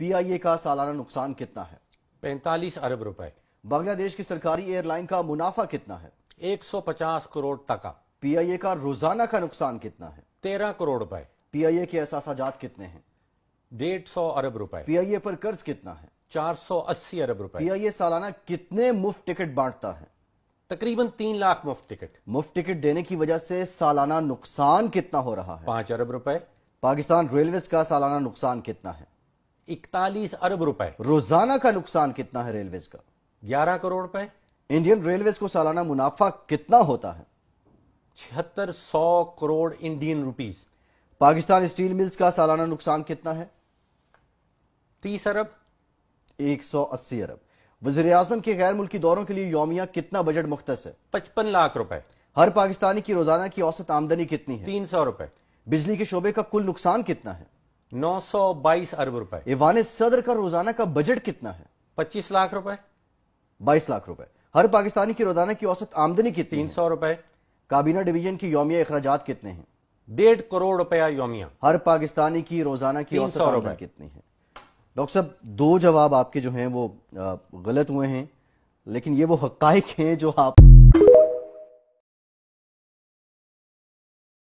PIA का सालाना नुकसान कितना है पैंतालीस अरब रुपए बांग्लादेश की सरकारी एयरलाइन का मुनाफा कितना है 150 करोड़ टका पीआईए का रोजाना का नुकसान कितना है तेरह करोड़ रुपए पीआईए के असासाजात कितने हैं डेढ़ सौ अरब रुपए पीआईए पर कर्ज कितना है 480 अरब रुपए पीआईए सालाना कितने मुफ्त टिकट बांटता है तकरीबन तीन लाख मुफ्त टिकट मुफ्त टिकट देने की वजह से सालाना नुकसान कितना हो रहा है पांच अरब रुपए पाकिस्तान रेलवे का सालाना नुकसान कितना है इकतालीस अरब रुपए रोजाना का नुकसान कितना है रेलवे का ग्यारह करोड़ रुपए इंडियन रेलवे को सालाना मुनाफा कितना होता है छिहत्तर सौ crore Indian rupees Pakistan steel mills का सालाना नुकसान कितना है तीस अरब एक सौ अस्सी अरब वजीर आजम के गैर मुल्की दौरों के लिए योमिया कितना बजट मुख्त है पचपन लाख रुपए हर पाकिस्तानी की रोजाना की औसत आमदनी कितनी है तीन सौ रुपए बिजली के शोबे का कुल नुकसान कितना है 922 अरब रुपए ईवान सदर का रोजाना का बजट कितना है 25 लाख रुपए 22 लाख रुपए हर पाकिस्तानी की रोजाना की औसत आमदनी कितनी तीन सौ रुपए काबीना डिवीजन की योमिया अखराज कितने हैं डेढ़ करोड़ रुपया योमिया हर पाकिस्तानी की रोजाना की औसत रुपए कितनी है डॉक्टर साहब दो जवाब आपके जो हैं वो गलत हुए हैं लेकिन ये वो हक हैं जो आप